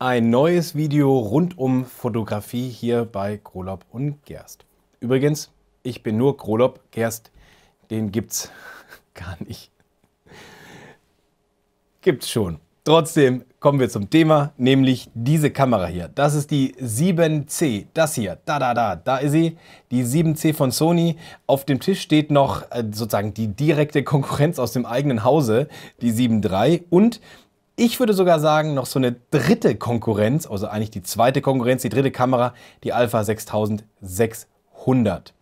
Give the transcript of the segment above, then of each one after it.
Ein neues Video rund um Fotografie hier bei Krolop und Gerst. Übrigens, ich bin nur Krolop, Gerst, den gibt's gar nicht. Gibt's schon. Trotzdem kommen wir zum Thema, nämlich diese Kamera hier. Das ist die 7C, das hier, da, da, da, da ist sie, die 7C von Sony. Auf dem Tisch steht noch äh, sozusagen die direkte Konkurrenz aus dem eigenen Hause, die 7.3 und ich würde sogar sagen, noch so eine dritte Konkurrenz, also eigentlich die zweite Konkurrenz, die dritte Kamera, die Alpha 6600.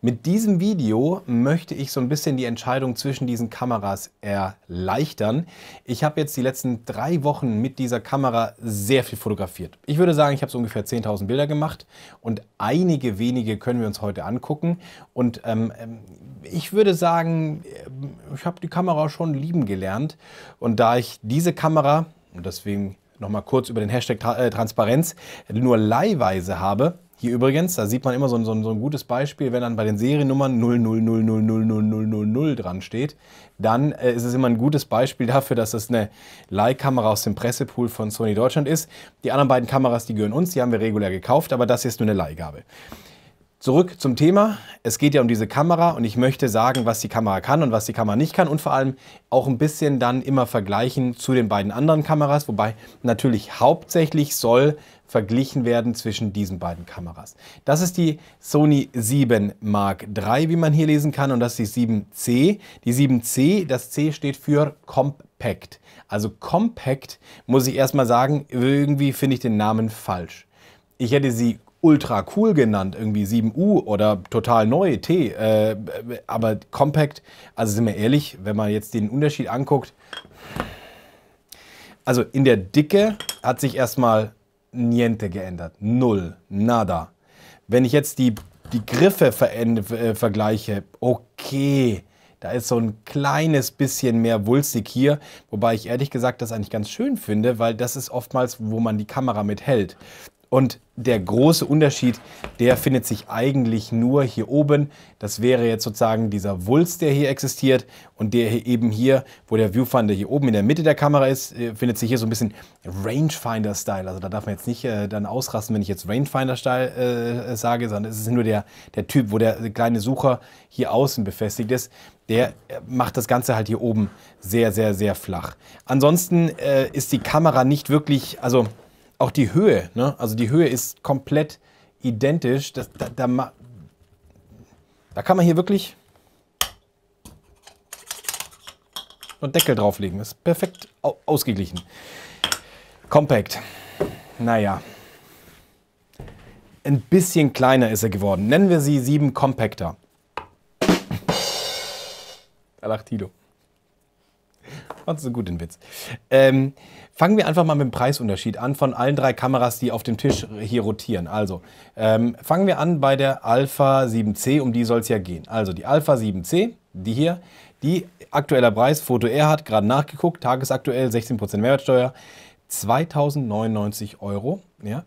Mit diesem Video möchte ich so ein bisschen die Entscheidung zwischen diesen Kameras erleichtern. Ich habe jetzt die letzten drei Wochen mit dieser Kamera sehr viel fotografiert. Ich würde sagen, ich habe so ungefähr 10.000 Bilder gemacht und einige wenige können wir uns heute angucken. Und ähm, ähm ich würde sagen, ähm, ich habe die Kamera schon lieben gelernt. Und da ich diese Kamera, und deswegen nochmal kurz über den Hashtag äh, Transparenz, nur leihweise habe, hier übrigens, da sieht man immer so ein, so ein, so ein gutes Beispiel, wenn dann bei den Seriennummern 000000000 dran steht, dann äh, ist es immer ein gutes Beispiel dafür, dass das eine Leihkamera aus dem Pressepool von Sony Deutschland ist. Die anderen beiden Kameras, die gehören uns, die haben wir regulär gekauft, aber das hier ist nur eine Leihgabe. Zurück zum Thema. Es geht ja um diese Kamera und ich möchte sagen, was die Kamera kann und was die Kamera nicht kann und vor allem auch ein bisschen dann immer vergleichen zu den beiden anderen Kameras, wobei natürlich hauptsächlich soll verglichen werden zwischen diesen beiden Kameras. Das ist die Sony 7 Mark III, wie man hier lesen kann, und das ist die 7C. Die 7C, das C steht für Compact. Also Compact, muss ich erstmal sagen, irgendwie finde ich den Namen falsch. Ich hätte sie ultra cool genannt, irgendwie 7U oder total neu, T. Äh, aber Compact, also sind wir ehrlich, wenn man jetzt den Unterschied anguckt, also in der Dicke hat sich erstmal niente geändert. Null, nada. Wenn ich jetzt die, die Griffe äh, vergleiche, okay, da ist so ein kleines bisschen mehr wulstig hier, wobei ich ehrlich gesagt das eigentlich ganz schön finde, weil das ist oftmals, wo man die Kamera mit hält. Und der große Unterschied, der findet sich eigentlich nur hier oben. Das wäre jetzt sozusagen dieser Wulst, der hier existiert. Und der hier eben hier, wo der Viewfinder hier oben in der Mitte der Kamera ist, äh, findet sich hier so ein bisschen Rangefinder-Style. Also da darf man jetzt nicht äh, dann ausrasten, wenn ich jetzt Rangefinder-Style äh, sage, sondern es ist nur der, der Typ, wo der kleine Sucher hier außen befestigt ist. Der äh, macht das Ganze halt hier oben sehr, sehr, sehr flach. Ansonsten äh, ist die Kamera nicht wirklich, also auch die Höhe, ne? also die Höhe ist komplett identisch. Das, da, da, da kann man hier wirklich einen Deckel drauflegen. Ist perfekt ausgeglichen. Compact. Naja. Ein bisschen kleiner ist er geworden. Nennen wir sie 7 Compactor. Da lacht Tilo. Fandst du gut den Witz. Ähm, fangen wir einfach mal mit dem Preisunterschied an von allen drei Kameras, die auf dem Tisch hier rotieren. Also, ähm, fangen wir an bei der Alpha 7C, um die soll es ja gehen. Also die Alpha 7C, die hier, die aktueller Preis, Foto R hat gerade nachgeguckt, tagesaktuell 16% Mehrwertsteuer, 2099 Euro. Ja.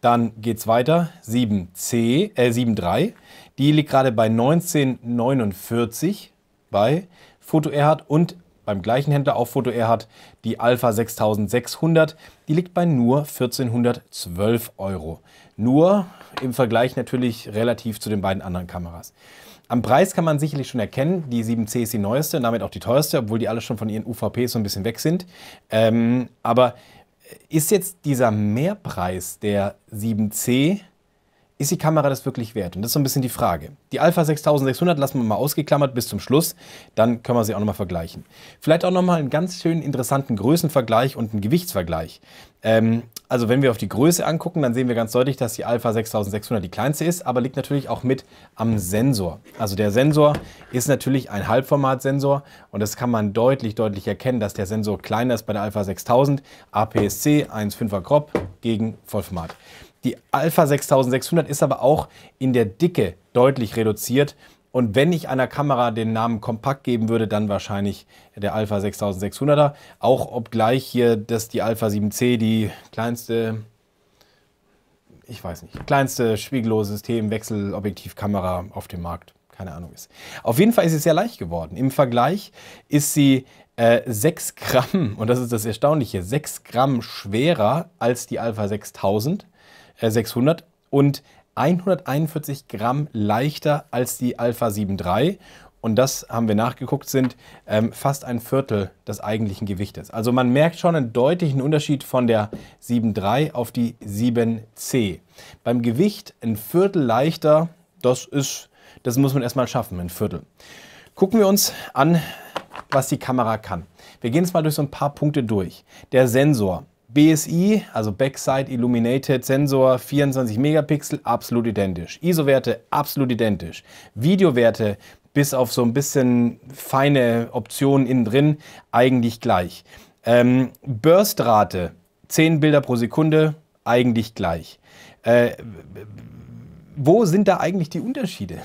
Dann geht es weiter, 7C, äh 7.3, die liegt gerade bei 1949 bei Foto Erhard und beim gleichen Händler auf Foto hat, die Alpha 6600, die liegt bei nur 1412 Euro. Nur im Vergleich natürlich relativ zu den beiden anderen Kameras. Am Preis kann man sicherlich schon erkennen, die 7C ist die neueste und damit auch die teuerste, obwohl die alle schon von ihren UVPs so ein bisschen weg sind. Ähm, aber äh, ist jetzt dieser Mehrpreis der 7C ist die Kamera das wirklich wert? Und das ist so ein bisschen die Frage. Die Alpha 6600 lassen wir mal ausgeklammert bis zum Schluss, dann können wir sie auch nochmal vergleichen. Vielleicht auch nochmal einen ganz schönen interessanten Größenvergleich und einen Gewichtsvergleich. Ähm, also wenn wir auf die Größe angucken, dann sehen wir ganz deutlich, dass die Alpha 6600 die kleinste ist, aber liegt natürlich auch mit am Sensor. Also der Sensor ist natürlich ein Halbformatsensor und das kann man deutlich, deutlich erkennen, dass der Sensor kleiner ist bei der Alpha 6000, APS-C 1,5er grob gegen Vollformat. Die Alpha 6600 ist aber auch in der Dicke deutlich reduziert. Und wenn ich einer Kamera den Namen kompakt geben würde, dann wahrscheinlich der Alpha 6600er. Auch obgleich hier das die Alpha 7C die kleinste, ich weiß nicht, kleinste spiegellose Systemwechselobjektivkamera auf dem Markt keine Ahnung ist. Auf jeden Fall ist sie sehr leicht geworden. Im Vergleich ist sie äh, 6 Gramm, und das ist das Erstaunliche, 6 Gramm schwerer als die Alpha 6000. 600 und 141 Gramm leichter als die Alpha 7 III. Und das haben wir nachgeguckt, sind ähm, fast ein Viertel des eigentlichen Gewichtes. Also man merkt schon einen deutlichen Unterschied von der 7.3 auf die 7C. Beim Gewicht ein Viertel leichter, das ist, das muss man erstmal schaffen, ein Viertel. Gucken wir uns an, was die Kamera kann. Wir gehen jetzt mal durch so ein paar Punkte durch. Der Sensor BSI, also Backside Illuminated Sensor 24 Megapixel, absolut identisch. ISO-Werte absolut identisch. Videowerte bis auf so ein bisschen feine Optionen innen drin eigentlich gleich. Ähm, Burstrate 10 Bilder pro Sekunde eigentlich gleich. Äh, wo sind da eigentlich die Unterschiede?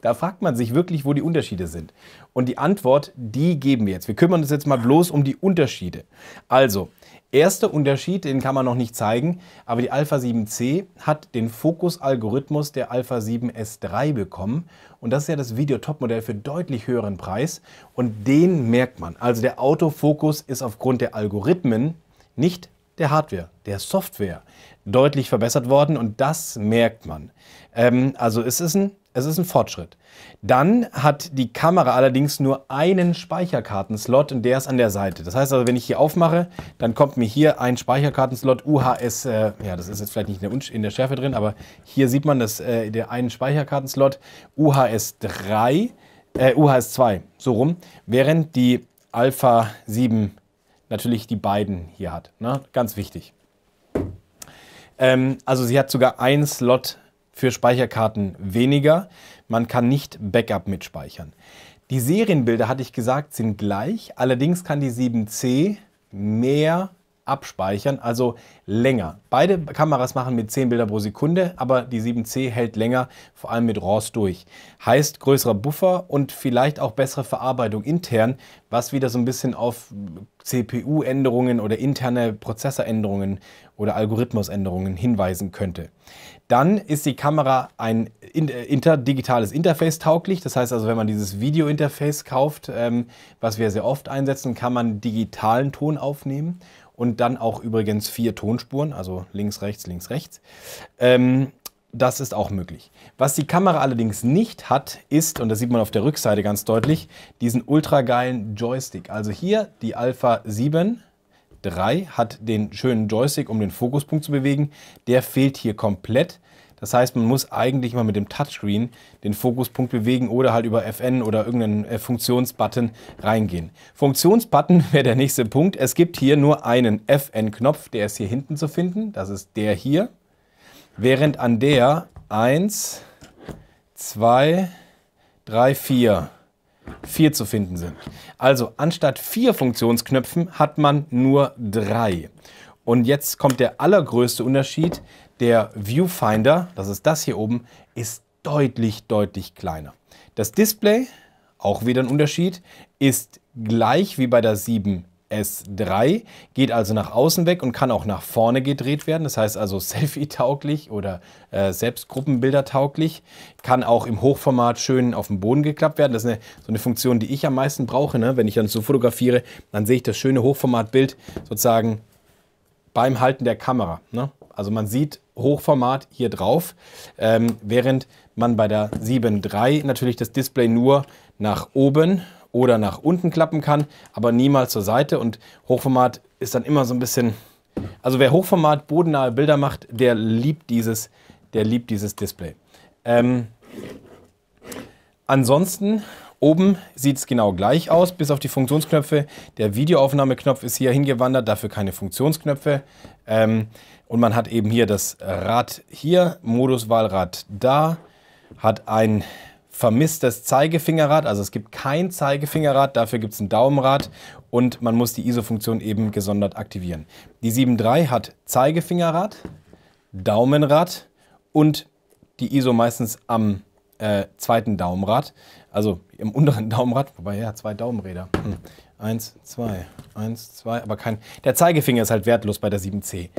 Da fragt man sich wirklich, wo die Unterschiede sind. Und die Antwort, die geben wir jetzt. Wir kümmern uns jetzt mal bloß um die Unterschiede. Also, erster Unterschied, den kann man noch nicht zeigen, aber die Alpha 7C hat den Fokus-Algorithmus der Alpha 7S3 bekommen. Und das ist ja das Videotop-Modell für deutlich höheren Preis. Und den merkt man. Also der Autofokus ist aufgrund der Algorithmen nicht der Hardware, der Software deutlich verbessert worden und das merkt man. Ähm, also es ist ein es ist ein Fortschritt. Dann hat die Kamera allerdings nur einen Speicherkartenslot und der ist an der Seite. Das heißt also, wenn ich hier aufmache, dann kommt mir hier ein Speicherkartenslot UHS, äh, ja, das ist jetzt vielleicht nicht in der, Schärfe drin, aber hier sieht man dass äh, der einen Speicherkartenslot UHS 3, äh, UHS 2, so rum, während die Alpha 7 natürlich die beiden hier hat. Ne? Ganz wichtig. Ähm, also sie hat sogar einen Slot für Speicherkarten weniger. Man kann nicht Backup mitspeichern. Die Serienbilder, hatte ich gesagt, sind gleich. Allerdings kann die 7C mehr abspeichern, also länger. Beide Kameras machen mit 10 Bilder pro Sekunde, aber die 7C hält länger, vor allem mit RAWs durch. Heißt größerer Buffer und vielleicht auch bessere Verarbeitung intern, was wieder so ein bisschen auf CPU-Änderungen oder interne Prozessoränderungen oder Algorithmusänderungen hinweisen könnte. Dann ist die Kamera ein äh, inter digitales Interface tauglich. Das heißt also, wenn man dieses Video-Interface kauft, ähm, was wir sehr oft einsetzen, kann man digitalen Ton aufnehmen und dann auch übrigens vier Tonspuren, also links, rechts, links, rechts. Ähm, das ist auch möglich. Was die Kamera allerdings nicht hat, ist, und das sieht man auf der Rückseite ganz deutlich, diesen ultra geilen Joystick. Also hier die Alpha 7 3 hat den schönen Joystick, um den Fokuspunkt zu bewegen. Der fehlt hier komplett. Das heißt, man muss eigentlich mal mit dem Touchscreen den Fokuspunkt bewegen oder halt über FN oder irgendeinen äh, Funktionsbutton reingehen. Funktionsbutton wäre der nächste Punkt. Es gibt hier nur einen FN-Knopf, der ist hier hinten zu finden. Das ist der hier. Während an der 1, 2, 3, 4 vier zu finden sind. Also anstatt vier Funktionsknöpfen hat man nur drei. Und jetzt kommt der allergrößte Unterschied. Der Viewfinder, das ist das hier oben, ist deutlich, deutlich kleiner. Das Display, auch wieder ein Unterschied, ist gleich wie bei der 7 S3, geht also nach außen weg und kann auch nach vorne gedreht werden. Das heißt also Selfie-tauglich oder äh, selbst Gruppenbilder-tauglich. Kann auch im Hochformat schön auf den Boden geklappt werden. Das ist eine, so eine Funktion, die ich am meisten brauche. Ne? Wenn ich dann so fotografiere, dann sehe ich das schöne Hochformatbild sozusagen beim Halten der Kamera. Ne? Also man sieht Hochformat hier drauf, ähm, während man bei der 7.3 natürlich das Display nur nach oben oder nach unten klappen kann, aber niemals zur Seite. Und Hochformat ist dann immer so ein bisschen, also wer Hochformat bodennahe Bilder macht, der liebt dieses, der liebt dieses Display. Ähm, ansonsten Oben sieht es genau gleich aus, bis auf die Funktionsknöpfe. Der Videoaufnahmeknopf ist hier hingewandert, dafür keine Funktionsknöpfe. Ähm, und man hat eben hier das Rad hier, Moduswahlrad da, hat ein vermisst das Zeigefingerrad, also es gibt kein Zeigefingerrad, dafür gibt es ein Daumenrad und man muss die ISO-Funktion eben gesondert aktivieren. Die 7.3 hat Zeigefingerrad, Daumenrad und die ISO meistens am äh, zweiten Daumenrad, also im unteren Daumenrad, wobei er ja, hat zwei Daumenräder. Hm. Eins, zwei, eins, zwei, aber kein. Der Zeigefinger ist halt wertlos bei der 7C.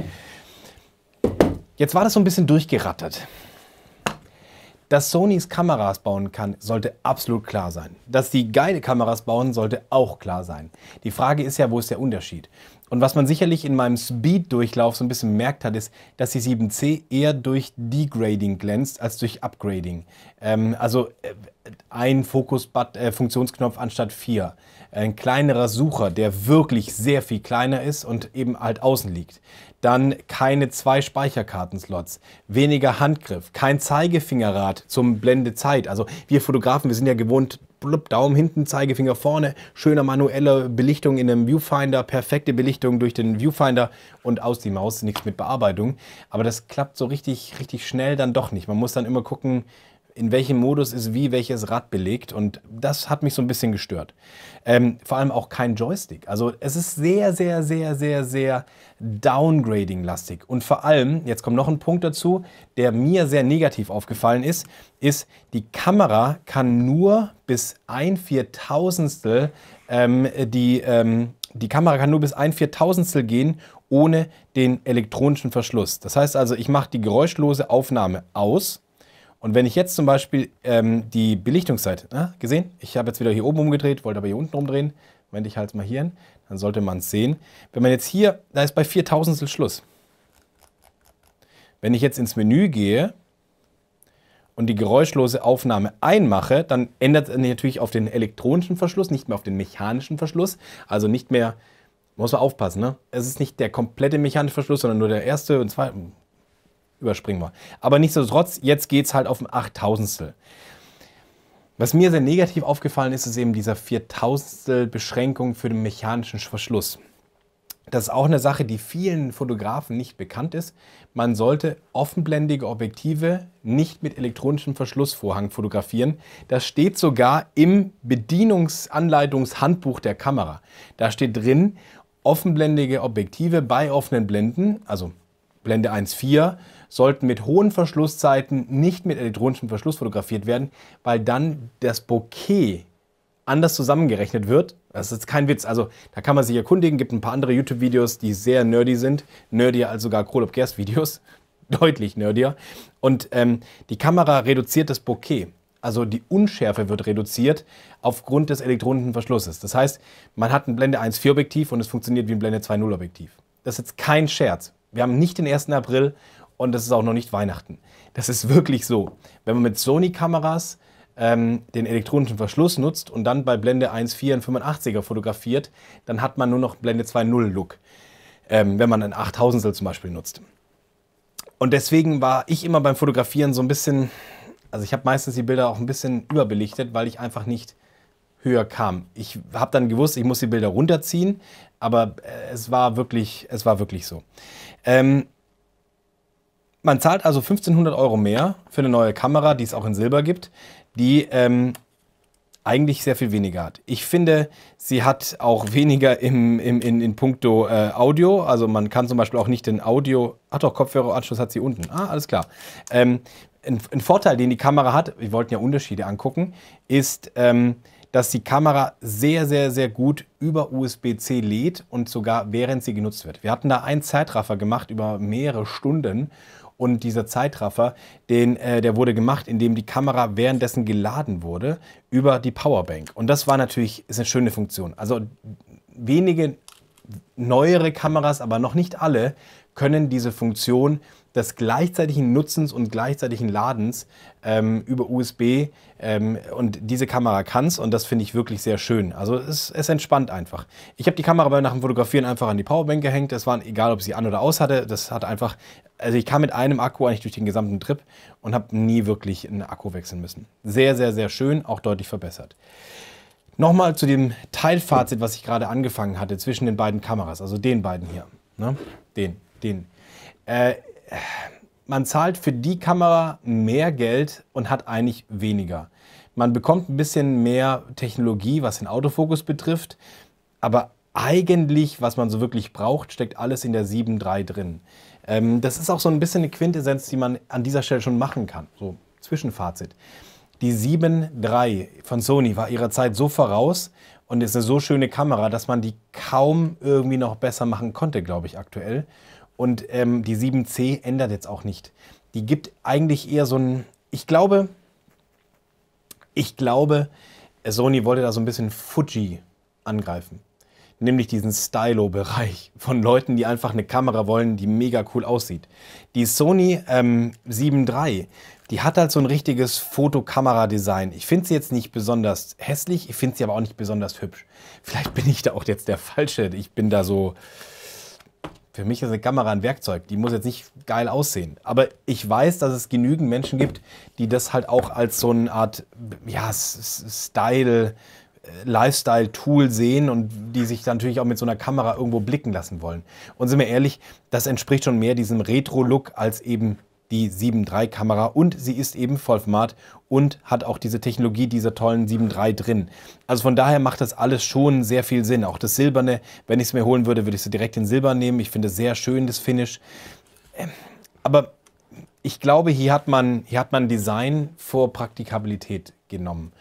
Jetzt war das so ein bisschen durchgerattert. Dass Sonys Kameras bauen kann, sollte absolut klar sein. Dass sie geile Kameras bauen, sollte auch klar sein. Die Frage ist ja, wo ist der Unterschied? Und was man sicherlich in meinem Speed-Durchlauf so ein bisschen merkt hat, ist, dass die 7C eher durch Degrading glänzt als durch Upgrading. Ähm, also äh, ein Fokus-Funktionsknopf äh, anstatt vier. Ein kleinerer Sucher, der wirklich sehr viel kleiner ist und eben halt außen liegt. Dann keine zwei Speicherkartenslots, weniger Handgriff, kein Zeigefingerrad zum Blendezeit. Also wir Fotografen, wir sind ja gewohnt, blub, Daumen hinten, Zeigefinger vorne, schöne manuelle Belichtung in einem Viewfinder, perfekte Belichtung durch den Viewfinder und aus die Maus, nichts mit Bearbeitung. Aber das klappt so richtig, richtig schnell dann doch nicht. Man muss dann immer gucken, in welchem Modus ist wie welches Rad belegt und das hat mich so ein bisschen gestört. Ähm, vor allem auch kein Joystick. Also es ist sehr, sehr, sehr, sehr, sehr downgrading-lastig. Und vor allem, jetzt kommt noch ein Punkt dazu, der mir sehr negativ aufgefallen ist, ist, die Kamera kann nur bis ein Viertausendstel ähm, die... Ähm, die Kamera kann nur bis ein Viertausendstel gehen, ohne den elektronischen Verschluss. Das heißt also, ich mache die geräuschlose Aufnahme aus, und wenn ich jetzt zum Beispiel ähm, die Belichtungszeit, na, ne, gesehen, ich habe jetzt wieder hier oben umgedreht, wollte aber hier unten umdrehen, wende ich halt mal hier hin, dann sollte man es sehen. Wenn man jetzt hier, da ist bei 4000 Schluss. Wenn ich jetzt ins Menü gehe und die geräuschlose Aufnahme einmache, dann ändert es natürlich auf den elektronischen Verschluss, nicht mehr auf den mechanischen Verschluss, also nicht mehr muss man aufpassen, ne? Es ist nicht der komplette mechanische Verschluss, sondern nur der erste und zweite überspringen wir. Aber nichtsdestotrotz, jetzt geht es halt auf ein Achttausendstel. Was mir sehr negativ aufgefallen ist, ist eben dieser Viertausendstel Beschränkung für den mechanischen Verschluss. Das ist auch eine Sache, die vielen Fotografen nicht bekannt ist. Man sollte offenblendige Objektive nicht mit elektronischem Verschlussvorhang fotografieren. Das steht sogar im Bedienungsanleitungshandbuch der Kamera. Da steht drin, offenblendige Objektive bei offenen Blenden, also Blende 1,4 sollten mit hohen Verschlusszeiten nicht mit elektronischem Verschluss fotografiert werden, weil dann das Bokeh anders zusammengerechnet wird. Das ist kein Witz. Also da kann man sich erkundigen. Gibt ein paar andere YouTube-Videos, die sehr nerdy sind. Nerdier als sogar Krolop gers Videos. Deutlich nerdier. Und ähm, die Kamera reduziert das Bokeh. Also die Unschärfe wird reduziert aufgrund des elektronischen Verschlusses. Das heißt, man hat ein Blende 1.4 Objektiv und es funktioniert wie ein Blende 2.0 Objektiv. Das ist jetzt kein Scherz. Wir haben nicht den 1. April und das ist auch noch nicht Weihnachten. Das ist wirklich so. Wenn man mit Sony-Kameras ähm, den elektronischen Verschluss nutzt und dann bei Blende 1.4 einen 85er fotografiert, dann hat man nur noch Blende 2.0-Look, ähm, wenn man ein 8000er zum Beispiel nutzt. Und deswegen war ich immer beim Fotografieren so ein bisschen, also ich habe meistens die Bilder auch ein bisschen überbelichtet, weil ich einfach nicht höher kam. Ich habe dann gewusst, ich muss die Bilder runterziehen, aber äh, es war wirklich, es war wirklich so. Ähm, man zahlt also 1500 Euro mehr für eine neue Kamera, die es auch in Silber gibt, die ähm, eigentlich sehr viel weniger hat. Ich finde, sie hat auch weniger im, im, in, in puncto äh, Audio. Also man kann zum Beispiel auch nicht den Audio... Ach doch, Kopfhöreranschluss hat sie unten. Ah, alles klar. Ähm, ein, ein, Vorteil, den die Kamera hat, wir wollten ja Unterschiede angucken, ist, ähm, dass die Kamera sehr, sehr, sehr gut über USB-C lädt und sogar während sie genutzt wird. Wir hatten da einen Zeitraffer gemacht über mehrere Stunden und dieser Zeitraffer, den, äh, der wurde gemacht, indem die Kamera währenddessen geladen wurde über die Powerbank. Und das war natürlich ist eine schöne Funktion. Also wenige neuere Kameras, aber noch nicht alle, können diese Funktion des gleichzeitigen Nutzens und gleichzeitigen Ladens ähm, über USB ähm, und diese Kamera kann es und das finde ich wirklich sehr schön. Also es, es entspannt einfach. Ich habe die Kamera nach dem Fotografieren einfach an die Powerbank gehängt. Es war egal, ob sie an oder aus hatte. Das hat einfach, also ich kam mit einem Akku eigentlich durch den gesamten Trip und habe nie wirklich einen Akku wechseln müssen. Sehr, sehr, sehr schön, auch deutlich verbessert. Nochmal zu dem Teilfazit, was ich gerade angefangen hatte zwischen den beiden Kameras, also den beiden hier. Ne? Den, den. Äh, man zahlt für die Kamera mehr Geld und hat eigentlich weniger. Man bekommt ein bisschen mehr Technologie, was den Autofokus betrifft, aber eigentlich, was man so wirklich braucht, steckt alles in der 7.3 drin. Ähm, das ist auch so ein bisschen eine Quintessenz, die man an dieser Stelle schon machen kann. So, Zwischenfazit. Die 7.3 von Sony war ihrer Zeit so voraus und ist eine so schöne Kamera, dass man die kaum irgendwie noch besser machen konnte, glaube ich, aktuell. Und ähm, die 7C ändert jetzt auch nicht. Die gibt eigentlich eher so ein, ich glaube, ich glaube, Sony wollte da so ein bisschen Fuji angreifen. Nämlich diesen Stylo-Bereich von Leuten, die einfach eine Kamera wollen, die mega cool aussieht. Die Sony ähm, 7 III, die hat halt so ein richtiges Fotokamera-Design. Ich finde sie jetzt nicht besonders hässlich, ich finde sie aber auch nicht besonders hübsch. Vielleicht bin ich da auch jetzt der Falsche. Ich bin da so, für mich ist eine Kamera ein Werkzeug, die muss jetzt nicht geil aussehen. Aber ich weiß, dass es genügend Menschen gibt, die das halt auch als so eine Art ja, Style, äh, Lifestyle-Tool sehen und die sich dann natürlich auch mit so einer Kamera irgendwo blicken lassen wollen. Und sind wir ehrlich, das entspricht schon mehr diesem Retro-Look als eben die 7.3-Kamera und sie ist eben Vollformat und hat auch diese Technologie dieser tollen 7.3 drin. Also von daher macht das alles schon sehr viel Sinn. Auch das Silberne, wenn ich es mir holen würde, würde ich es direkt in Silber nehmen. Ich finde es sehr schön das Finish. Ähm, aber ich glaube, hier hat man, hier hat man Design vor Praktikabilität genommen.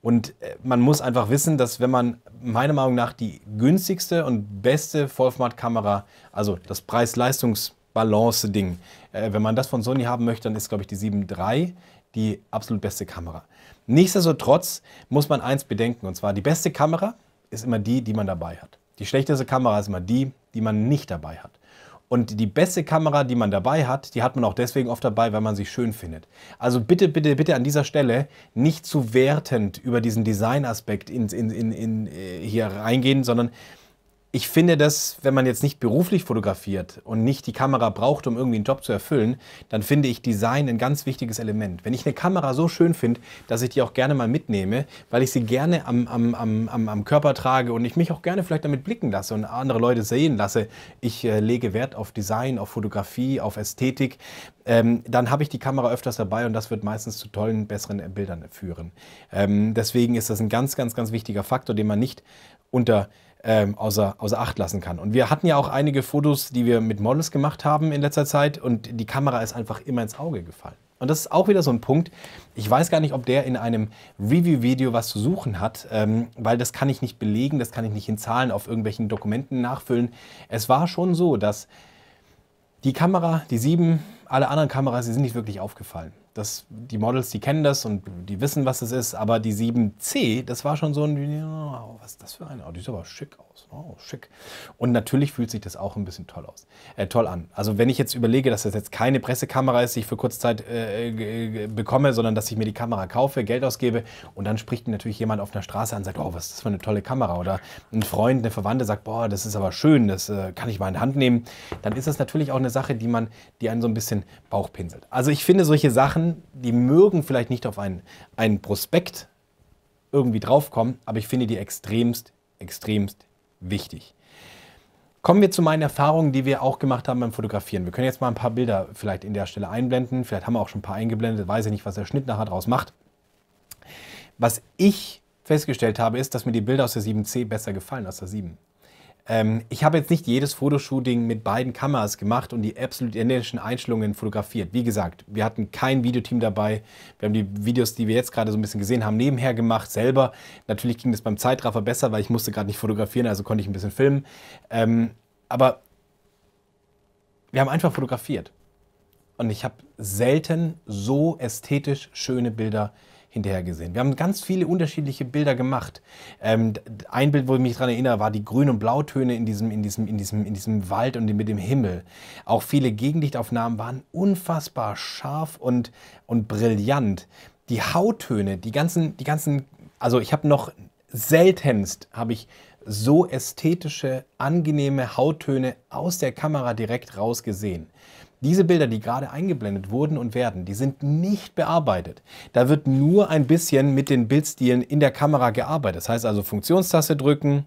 Und äh, man muss einfach wissen, dass wenn man meiner Meinung nach die günstigste und beste Vollformatkamera, also das Preis-Leistungs- Balance-Ding. Äh, wenn man das von Sony haben möchte, dann ist, glaube ich, die 7.3 die absolut beste Kamera. Nichtsdestotrotz muss man eins bedenken, und zwar die beste Kamera ist immer die, die man dabei hat. Die schlechteste Kamera ist immer die, die man nicht dabei hat. Und die beste Kamera, die man dabei hat, die hat man auch deswegen oft dabei, weil man sie schön findet. Also bitte, bitte, bitte an dieser Stelle nicht zu wertend über diesen Designaspekt in, in, in, in, äh, hier reingehen, sondern ich finde dass wenn man jetzt nicht beruflich fotografiert und nicht die Kamera braucht, um irgendwie einen Job zu erfüllen, dann finde ich Design ein ganz wichtiges Element. Wenn ich eine Kamera so schön finde, dass ich die auch gerne mal mitnehme, weil ich sie gerne am, am, am, am Körper trage und ich mich auch gerne vielleicht damit blicken lasse und andere Leute sehen lasse, ich äh, lege Wert auf Design, auf Fotografie, auf Ästhetik, ähm, dann habe ich die Kamera öfters dabei und das wird meistens zu tollen, besseren Bildern führen. Ähm, deswegen ist das ein ganz, ganz, ganz wichtiger Faktor, den man nicht unter ähm, außer, außer Acht lassen kann. Und wir hatten ja auch einige Fotos, die wir mit Models gemacht haben in letzter Zeit und die Kamera ist einfach immer ins Auge gefallen. Und das ist auch wieder so ein Punkt. Ich weiß gar nicht, ob der in einem Review-Video was zu suchen hat, ähm, weil das kann ich nicht belegen, das kann ich nicht in Zahlen auf irgendwelchen Dokumenten nachfüllen. Es war schon so, dass die Kamera, die sieben, alle anderen Kameras, sie sind nicht wirklich aufgefallen das, die Models, die kennen das und die wissen, was es ist, aber die 7C, das war schon so ein, oh, was ist das für eine? Oh, die sieht aber schick aus. Oh, schick. Und natürlich fühlt sich das auch ein bisschen toll aus, äh, toll an. Also wenn ich jetzt überlege, dass das jetzt keine Pressekamera ist, die ich für Kurzzeit äh, äh, äh, bekomme, sondern dass ich mir die Kamera kaufe, Geld ausgebe und dann spricht mir natürlich jemand auf einer Straße an und sagt, oh, was ist das für eine tolle Kamera? Oder ein Freund, eine Verwandte sagt, boah, das ist aber schön, das äh, kann ich mal in die Hand nehmen. Dann ist das natürlich auch eine Sache, die man, die einen so ein bisschen Bauch pinselt. Also ich finde solche Sachen Sachen, die mögen vielleicht nicht auf einen, einen Prospekt irgendwie draufkommen, aber ich finde die extremst, extremst wichtig. Kommen wir zu meinen Erfahrungen, die wir auch gemacht haben beim Fotografieren. Wir können jetzt mal ein paar Bilder vielleicht in der Stelle einblenden. Vielleicht haben wir auch schon ein paar eingeblendet, weiß ich nicht, was der Schnitt nachher draus macht. Was ich festgestellt habe, ist, dass mir die Bilder aus der 7C besser gefallen als der 7. Ähm, ich habe jetzt nicht jedes Fotoshooting mit beiden Kameras gemacht und die absolut identischen Einstellungen fotografiert. Wie gesagt, wir hatten kein Videoteam dabei. Wir haben die Videos, die wir jetzt gerade so ein bisschen gesehen haben, nebenher gemacht, selber. Natürlich ging das beim Zeitraffer besser, weil ich musste gerade nicht fotografieren, also konnte ich ein bisschen filmen. Ähm, aber wir haben einfach fotografiert. Und ich habe selten so ästhetisch schöne Bilder fotografiert hinterher gesehen. Wir haben ganz viele unterschiedliche Bilder gemacht. Ähm, ein Bild, wo ich mich daran erinnere, war die Grün- und Blautöne in diesem, in diesem, in diesem, in diesem Wald und mit dem Himmel. Auch viele Gegendichtaufnahmen waren unfassbar scharf und, und brillant. Die Hauttöne, die ganzen, die ganzen, also ich habe noch seltenst habe ich so ästhetische, angenehme Hauttöne aus der Kamera direkt rausgesehen. Diese Bilder, die gerade eingeblendet wurden und werden, die sind nicht bearbeitet. Da wird nur ein bisschen mit den Bildstilen in der Kamera gearbeitet. Das heißt also Funktionstaste drücken,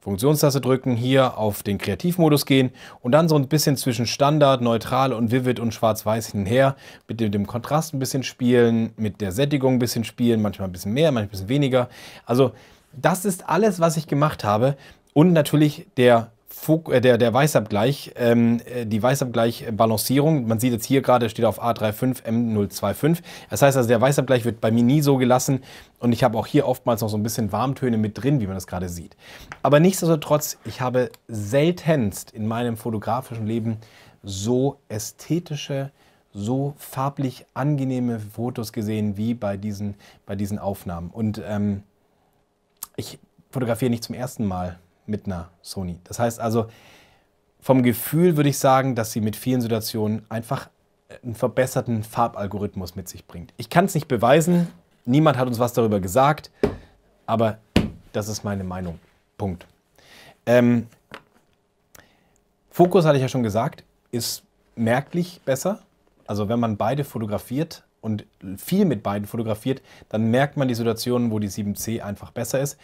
Funktionstaste drücken, hier auf den Kreativmodus gehen und dann so ein bisschen zwischen Standard, Neutral und Vivid und Schwarz-Weiß hin und her mit dem Kontrast ein bisschen spielen, mit der Sättigung ein bisschen spielen, manchmal ein bisschen mehr, manchmal ein bisschen weniger. Also das ist alles, was ich gemacht habe und natürlich der Fok äh, der, der Weißabgleich, ähm, äh, die Weißabgleich-Balancierung, man sieht jetzt hier gerade, steht auf A35 M025. Das heißt also, der Weißabgleich wird bei mir nie so gelassen und ich habe auch hier oftmals noch so ein bisschen Warmtöne mit drin, wie man das gerade sieht. Aber nichtsdestotrotz, ich habe seltenst in meinem fotografischen Leben so ästhetische, so farblich angenehme Fotos gesehen wie bei diesen, bei diesen Aufnahmen. Und ähm, ich fotografiere nicht zum ersten Mal mit einer Sony. Das heißt also, vom Gefühl würde ich sagen, dass sie mit vielen Situationen einfach äh, einen verbesserten Farbalgorithmus mit sich bringt. Ich kann es nicht beweisen, niemand hat uns was darüber gesagt, aber das ist meine Meinung. Punkt. Ähm, Fokus, hatte ich ja schon gesagt, ist merklich besser. Also wenn man beide fotografiert und viel mit beiden fotografiert, dann merkt man die Situationen, wo die 7C einfach besser ist.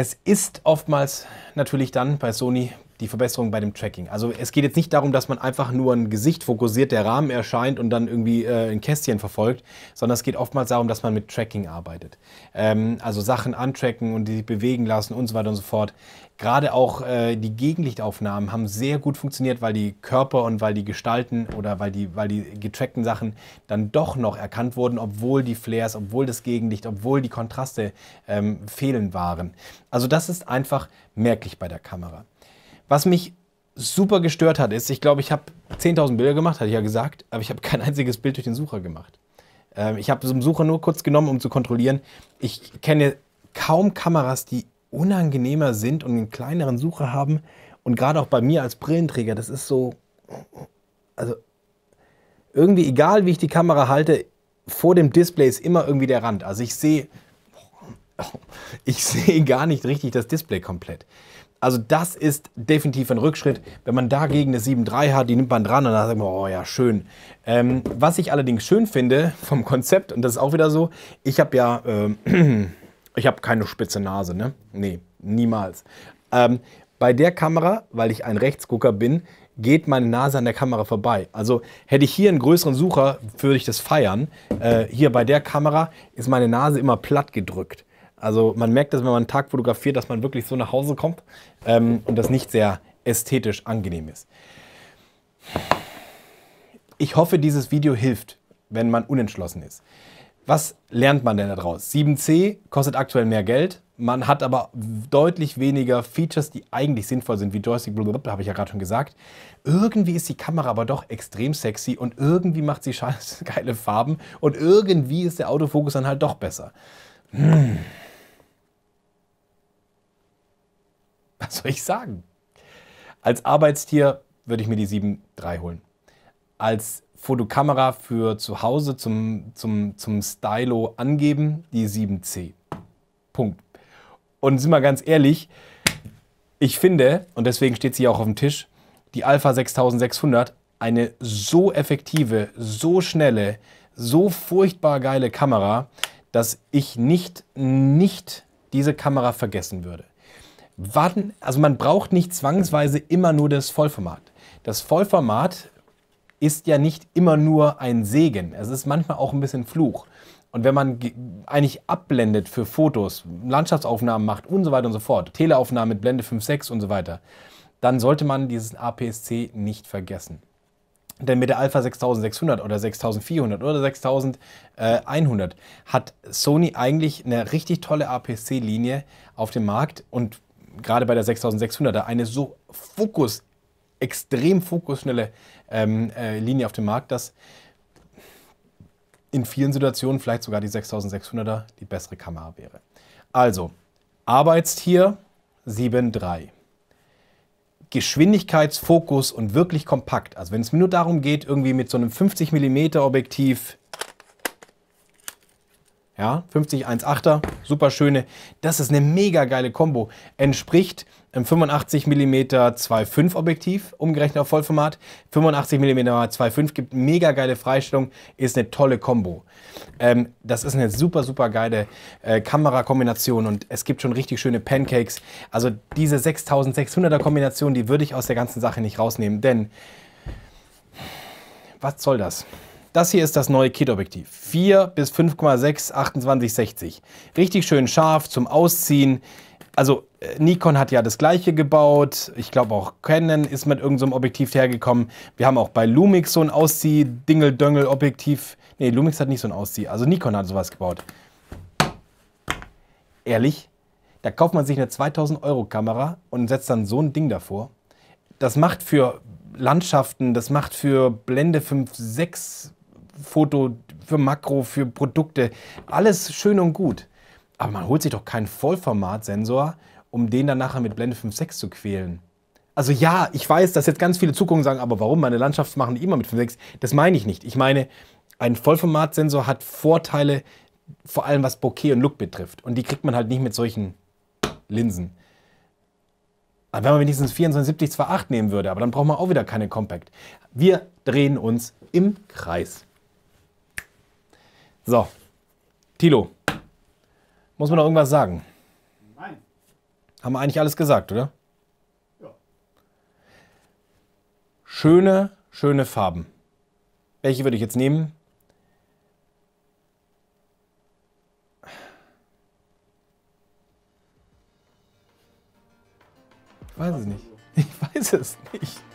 Es ist oftmals natürlich dann bei Sony die Verbesserung bei dem Tracking. Also es geht jetzt nicht darum, dass man einfach nur ein Gesicht fokussiert, der Rahmen erscheint und dann irgendwie äh, ein Kästchen verfolgt, sondern es geht oftmals darum, dass man mit Tracking arbeitet. Ähm, also Sachen antracken und die sich bewegen lassen und so weiter und so fort. Gerade auch äh, die Gegenlichtaufnahmen haben sehr gut funktioniert, weil die Körper und weil die Gestalten oder weil die, weil die getrackten Sachen dann doch noch erkannt wurden, obwohl die Flares, obwohl das Gegenlicht, obwohl die Kontraste ähm, fehlen waren. Also das ist einfach merklich bei der Kamera. Was mich super gestört hat, ist, ich glaube, ich habe 10.000 Bilder gemacht, hatte ich ja gesagt, aber ich habe kein einziges Bild durch den Sucher gemacht. Ähm, ich habe so einen Sucher nur kurz genommen, um zu kontrollieren. Ich kenne kaum Kameras, die unangenehmer sind und einen kleineren Sucher haben. Und gerade auch bei mir als Brillenträger, das ist so. Also irgendwie, egal wie ich die Kamera halte, vor dem Display ist immer irgendwie der Rand. Also ich sehe. Ich sehe gar nicht richtig das Display komplett. Also das ist definitiv ein Rückschritt. Wenn man dagegen eine 7.3 hat, die nimmt man dran und dann sagt man, oh ja, schön. Ähm, was ich allerdings schön finde vom Konzept, und das ist auch wieder so, ich habe ja, äh, ich habe keine spitze Nase, ne? Nee, niemals. Ähm, bei der Kamera, weil ich ein Rechtsgucker bin, geht meine Nase an der Kamera vorbei. Also hätte ich hier einen größeren Sucher, würde ich das feiern. Äh, hier bei der Kamera ist meine Nase immer platt gedrückt. Also man merkt das, wenn man einen Tag fotografiert, dass man wirklich so nach Hause kommt ähm, und das nicht sehr ästhetisch angenehm ist. Ich hoffe, dieses Video hilft, wenn man unentschlossen ist. Was lernt man denn daraus? 7C kostet aktuell mehr Geld, man hat aber deutlich weniger Features, die eigentlich sinnvoll sind, wie Joystick, blablabla, habe ich ja gerade schon gesagt. Irgendwie ist die Kamera aber doch extrem sexy und irgendwie macht sie scheiß geile Farben und irgendwie ist der Autofokus dann halt doch besser. Hm. was soll ich sagen? Als Arbeitstier würde ich mir die 7.3 holen. Als Fotokamera für zu Hause zum, zum, zum Stylo angeben, die 7C. Punkt. Und sind wir ganz ehrlich, ich finde, und deswegen steht sie auch auf dem Tisch, die Alpha 6600 eine so effektive, so schnelle, so furchtbar geile Kamera, dass ich nicht, nicht diese Kamera vergessen würde wann, also man braucht nicht zwangsweise immer nur das Vollformat. Das Vollformat ist ja nicht immer nur ein Segen, es ist manchmal auch ein bisschen Fluch. Und wenn man eigentlich abblendet für Fotos, Landschaftsaufnahmen macht und so weiter und so fort, Teleaufnahmen mit Blende 5.6 und so weiter, dann sollte man dieses APS-C nicht vergessen. Denn mit der Alpha 6600 oder 6400 oder 6100 hat Sony eigentlich eine richtig tolle APS-C-Linie auf dem Markt und gerade bei der 6600er eine so Fokus, extrem fokusschnelle ähm, äh, Linie auf dem Markt, dass in vielen Situationen vielleicht sogar die 6600er die bessere Kamera wäre. Also, Arbeitstier 7.3. Geschwindigkeitsfokus und wirklich kompakt. Also wenn es mir nur darum geht, irgendwie mit so einem 50 mm Objektiv ja, 50 1,8er, super schöne. Das ist eine mega geile Kombo. Entspricht im 85 mm 2,5 Objektiv, umgerechnet auf Vollformat. 85 mm 2,5 gibt mega geile Freistellung, ist eine tolle Kombo. Ähm, das ist eine super, super geile äh, Kamerakombination und es gibt schon richtig schöne Pancakes. Also diese 6600er Kombination, die würde ich aus der ganzen Sache nicht rausnehmen, denn was soll das? Das hier ist das neue Kit-Objektiv. 4 bis 5,6 28 60. Richtig schön scharf zum Ausziehen. Also äh, Nikon hat ja das gleiche gebaut. Ich glaube auch Canon ist mit irgendeinem so Objektiv hergekommen. Wir haben auch bei Lumix so ein Auszieh-Dingel-Döngel-Objektiv. Nee, Lumix hat nicht so ein Auszieh. Also Nikon hat sowas gebaut. Ehrlich? Da kauft man sich eine 2000 Euro Kamera und setzt dann so ein Ding davor. Das macht für Landschaften, das macht für Blende 5, 6 Foto, für Makro, für Produkte. Alles schön und gut. Aber man holt sich doch keinen Vollformatsensor, um den dann nachher mit Blende 5.6 zu quälen. Also ja, ich weiß, dass jetzt ganz viele Zugucken sagen, aber warum meine Landschaft machen die immer mit 5.6? Das meine ich nicht. Ich meine, ein Vollformatsensor hat Vorteile, vor allem was Bokeh und Look betrifft. Und die kriegt man halt nicht mit solchen Linsen. Aber wenn man wenigstens 2470 2.8 nehmen würde, aber dann braucht man auch wieder keine Compact. Wir drehen uns im Kreis. So, Tilo, muss man noch irgendwas sagen? Nein. Haben wir eigentlich alles gesagt, oder? Ja. Schöne, schöne Farben. Welche würde ich jetzt nehmen? Ich weiß es nicht. Ich weiß es nicht.